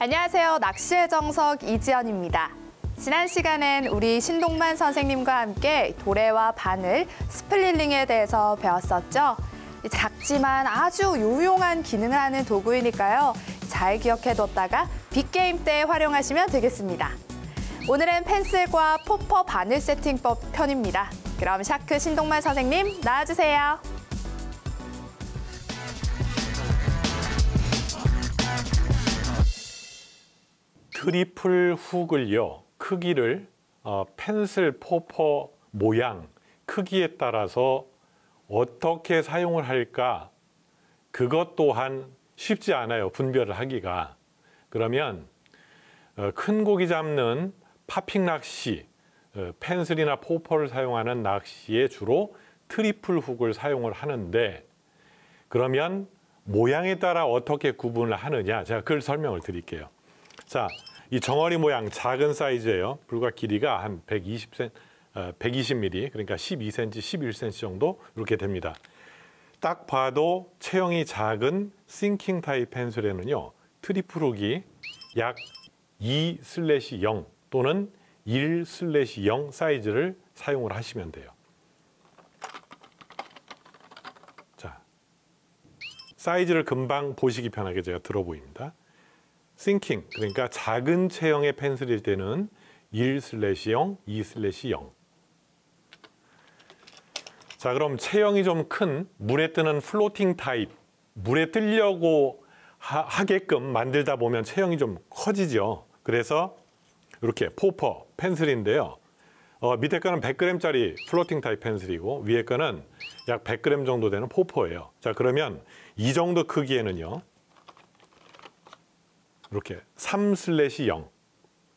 안녕하세요. 낚시의 정석 이지연입니다. 지난 시간엔 우리 신동만 선생님과 함께 도래와 바늘, 스플릴링에 대해서 배웠었죠. 작지만 아주 유용한 기능을 하는 도구이니까요. 잘 기억해뒀다가 빅게임 때 활용하시면 되겠습니다. 오늘은 펜슬과 포퍼 바늘 세팅법 편입니다. 그럼 샤크 신동만 선생님 나와주세요. 트리플 훅을요 크기를 어, 펜슬 포퍼 모양 크기에 따라서 어떻게 사용을 할까 그것 또한 쉽지 않아요 분별을 하기가 그러면 어, 큰 고기 잡는 파핑 낚시 어, 펜슬이나 포퍼를 사용하는 낚시에 주로 트리플 훅을 사용을 하는데 그러면 모양에 따라 어떻게 구분을 하느냐 제가 그걸 설명을 드릴게요 자이 정어리 모양 작은 사이즈예요. 불과 길이가 한 120cm, 120mm 어, 그러니까 12cm, 11cm 정도 이렇게 됩니다. 딱 봐도 체형이 작은 싱킹 타입 펜슬에는요. 트리프록이 약 2/0 또는 1/0 사이즈를 사용을 하시면 돼요. 자, 사이즈를 금방 보시기 편하게 제가 들어 보입니다. t h i 그러니까 작은 체형의 펜슬일 때는 1 슬래시 0, 2 슬래시 0. 자 그럼 체형이 좀 큰 물에 뜨는 플로팅 타입 물에 뜨려고 하, 게끔 만들다 보면 체형이 좀 커지죠. 그래서 이렇게 포퍼 펜슬인데요. 어, 밑에 거는 100g짜리 플로팅 타입 펜슬이고 위에 거는 약 100g 정도 되는 포퍼예요. 자 그러면 이 정도 크기에는요. 이렇게 3/0 슬래시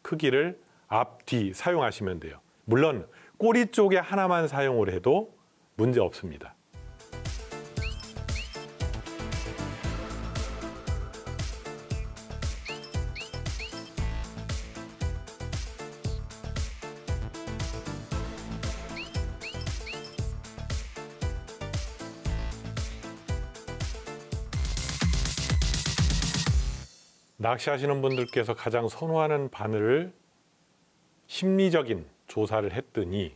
크기를 앞, 뒤 사용하시면 돼요. 물론 꼬리 쪽에 하나만 사용을 해도 문제 없습니다. 낚시하시는 분들께서 가장 선호하는 바늘을 심리적인 조사를 했더니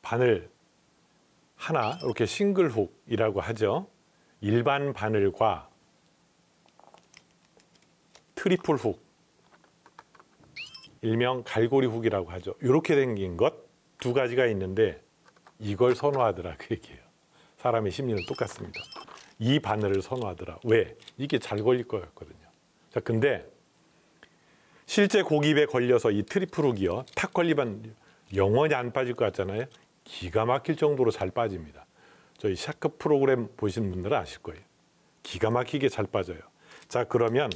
바늘 하나 이렇게 싱글훅이라고 하죠. 일반 바늘과 트리플훅 일명 갈고리훅이라고 하죠. 이렇게 생긴 것 두 가지가 있는데 이걸 선호하더라 그 얘기예요. 사람의 심리는 똑같습니다. 이 바늘을 선호하더라. 왜? 이게 잘 걸릴 것같거든요 자, 근데 실제 고깁에 기 걸려서 이트리플룩기요탁 걸리면 영원히 안 빠질 것 같잖아요. 기가 막힐 정도로 잘 빠집니다. 저희 샤크 프로그램 보신 분들은 아실 거예요. 기가 막히게 잘 빠져요. 자, 그러면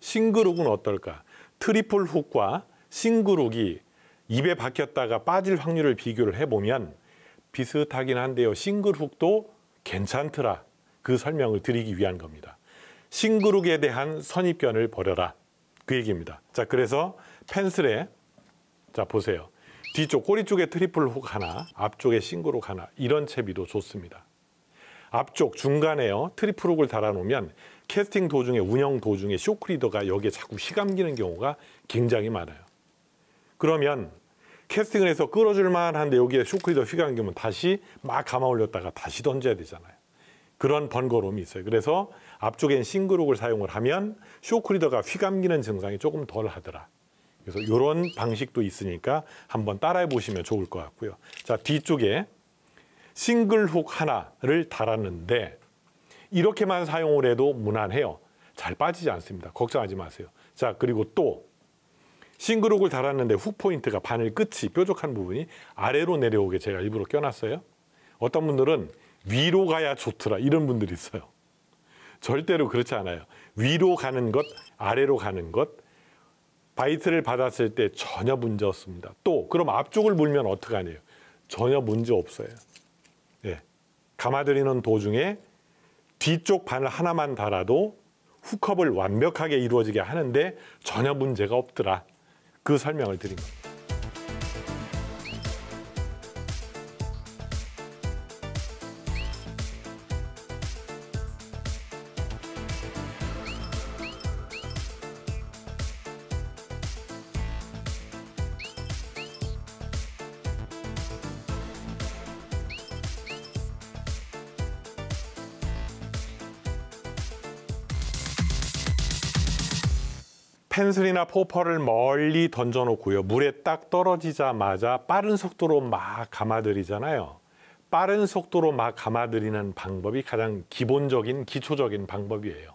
싱글훅은 어떨까? 트리플 훅과 싱글훅이 입에 박혔다가 빠질 확률을 비교를 해보면 비슷하긴 한데요. 싱글훅도 괜찮더라. 그 설명을 드리기 위한 겁니다. 싱그룹에 대한 선입견을 버려라. 그 얘기입니다. 자, 그래서 펜슬에 자, 보세요. 뒤쪽 꼬리 쪽에 트리플 훅 하나, 앞쪽에 싱그룩 하나 이런 채비도 좋습니다. 앞쪽 중간에요. 트리플 훅을 달아 놓으면 캐스팅 도중에 운영 도중에 쇼크리더가 여기에 자꾸 휘감기는 경우가 굉장히 많아요. 그러면 캐스팅을 해서 끌어줄 만한데 여기에 쇼크리더 휘감기면 다시 막 감아 올렸다가 다시 던져야 되잖아요. 그런 번거로움이 있어요. 그래서 앞쪽엔 싱그록을 사용을 하면 쇼크리더가 휘감기는 증상이 조금 덜 하더라. 그래서 이런 방식도 있으니까 한번 따라해 보시면 좋을 것 같고요. 자 뒤쪽에 싱글훅 하나를 달았는데 이렇게만 사용을 해도 무난해요. 잘 빠지지 않습니다. 걱정하지 마세요. 자 그리고 또 싱글훅을 달았는데 훅 포인트가 바늘 끝이 뾰족한 부분이 아래로 내려오게 제가 일부러 껴놨어요. 어떤 분들은 위로 가야 좋더라 이런 분들이 있어요. 절대로 그렇지 않아요. 위로 가는 것, 아래로 가는 것, 바이트를 받았을 때 전혀 문제 없습니다. 또 그럼 앞쪽을 물면 어떡하네요. 전혀 문제 없어요. 예. 감아들이는 도중에 뒤쪽 바늘 하나만 달아도 훅컵을 완벽하게 이루어지게 하는데 전혀 문제가 없더라. 그 설명을 드린 니다 펜슬이나 포퍼를 멀리 던져놓고요. 물에 딱 떨어지자마자 빠른 속도로 막 감아들이잖아요. 빠른 속도로 막 감아들이는 방법이 가장 기본적인 기초적인 방법이에요.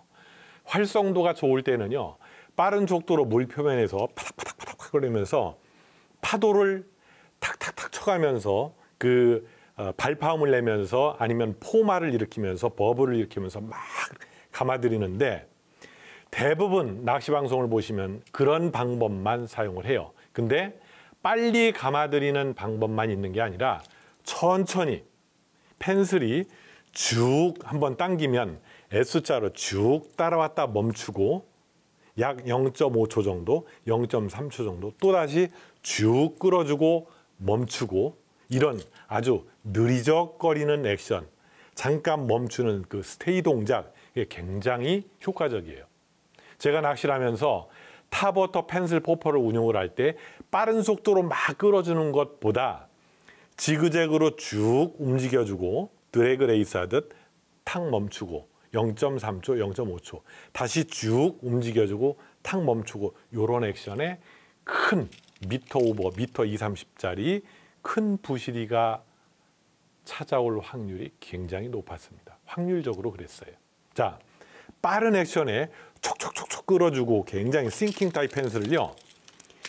활성도가 좋을 때는요. 빠른 속도로 물 표면에서 파닥파닥파닥 거리면서 파도를 탁탁탁 쳐가면서 그 어, 발파음을 내면서 아니면 포마를 일으키면서 버블을 일으키면서 막 감아들이는데 대부분 낚시 방송을 보시면 그런 방법만 사용을 해요. 근데 빨리 감아들이는 방법만 있는 게 아니라 천천히 펜슬이 쭉 한번 당기면 S자로 쭉 따라왔다 멈추고 약 0.5초 정도, 0.3초 정도 또다시 쭉 끌어주고 멈추고 이런 아주 느리적거리는 액션, 잠깐 멈추는 그 스테이 동작 이게 굉장히 효과적이에요. 제가 낚시를 하면서 탑워터 펜슬 포퍼를 운용을 할 때 빠른 속도로 막 끌어주는 것보다 지그재그로 쭉 움직여주고 드래그 레이스 하듯 탁 멈추고 0.3초, 0.5초 다시 쭉 움직여주고 탁 멈추고 요런 액션에 큰 미터 오버, 미터 2, 30짜리 큰 부실이가 찾아올 확률이 굉장히 높았습니다. 확률적으로 그랬어요. 자, 빠른 액션에 촉촉촉촉 끌어주고 굉장히 싱킹 타입 펜슬을요.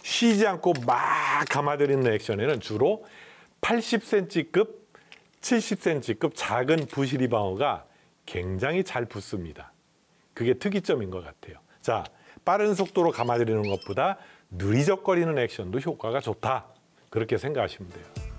쉬지 않고 막 감아들이는 액션에는 주로 80cm급, 70cm급 작은 부시리방어가 굉장히 잘 붙습니다. 그게 특이점인 것 같아요. 자, 빠른 속도로 감아들이는 것보다 누리적거리는 액션도 효과가 좋다. 그렇게 생각하시면 돼요.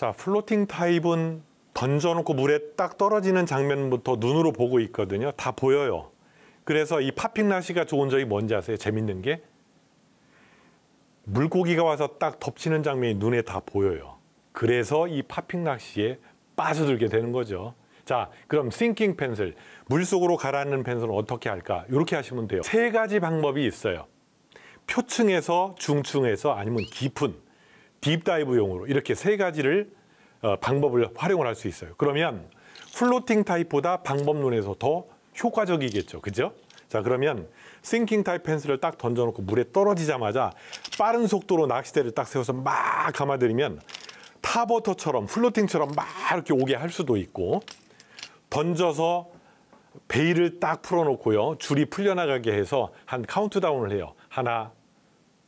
자, 플로팅 타입은 던져놓고 물에 딱 떨어지는 장면부터 눈으로 보고 있거든요. 다 보여요. 그래서 이 파핑 날씨가 좋은 점이 뭔지 아세요? 재밌는 게 물고기가 와서 딱 덮치는 장면이 눈에 다 보여요. 그래서 이 파핑 낚시에 빠져들게 되는 거죠. 자, 그럼 싱킹 펜슬, 물속으로 가라앉는 펜슬은 어떻게 할까? 이렇게 하시면 돼요. 세 가지 방법이 있어요. 표층에서, 중층에서, 아니면 깊은. 딥다이브용으로 이렇게 세 가지를 어, 방법을 활용을 할 수 있어요. 그러면 플로팅 타입보다 방법론에서 더 효과적이겠죠. 그죠? 자 그러면 싱킹 타입 펜스를 딱 던져놓고 물에 떨어지자마자 빠른 속도로 낚싯대를 딱 세워서 막 감아들이면 타버터처럼 플로팅처럼 막 이렇게 오게 할 수도 있고 던져서 베일을 딱 풀어놓고요. 줄이 풀려나가게 해서 한 카운트다운을 해요. 하나,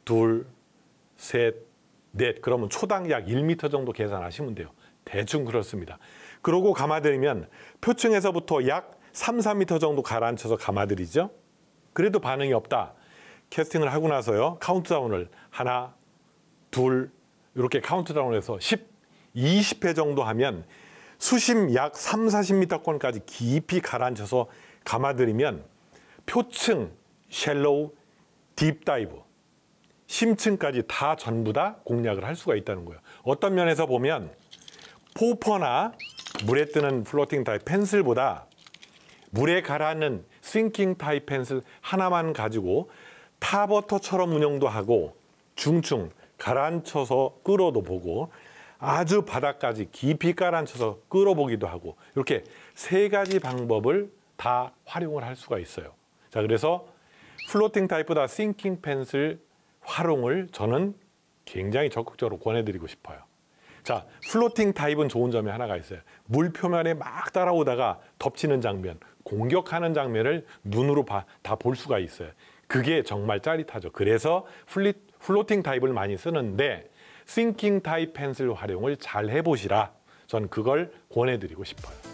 둘, 셋, 넷 네, 그러면 초당 약 1미터 정도 계산하시면 돼요. 대충 그렇습니다. 그러고 감아들이면 표층에서부터 약 3, 4미 정도 가라앉혀서 감아들이죠. 그래도 반응이 없다. 캐스팅을 하고 나서요. 카운트다운을 하나, 둘 이렇게 카운트다운을 해서 10, 20회 정도 하면 수심 약 3, 40m권까지 깊이 가라앉혀서 감아들이면 표층, 쉘로우, 딥다이브 심층까지 다 전부 다 공략을 할 수가 있다는 거예요. 어떤 면에서 보면 포퍼나 물에 뜨는 플로팅 타입 펜슬보다 물에 가라앉는 싱킹 타입 펜슬 하나만 가지고 타버터처럼 운영도 하고 중층 가라앉혀서 끌어도 보고 아주 바닥까지 깊이 가라앉혀서 끌어보기도 하고 이렇게 세 가지 방법을 다 활용을 할 수가 있어요. 자 그래서 플로팅 타입보다 싱킹 펜슬 활용을 저는 굉장히 적극적으로 권해드리고 싶어요. 자, 플로팅 타입은 좋은 점이 하나가 있어요. 물 표면에 막 따라오다가 덮치는 장면, 공격하는 장면을 눈으로 다 볼 수가 있어요. 그게 정말 짜릿하죠. 그래서 플리, 플로팅 타입을 많이 쓰는데 싱킹 타입 펜슬 활용을 잘 해보시라. 전 그걸 권해드리고 싶어요.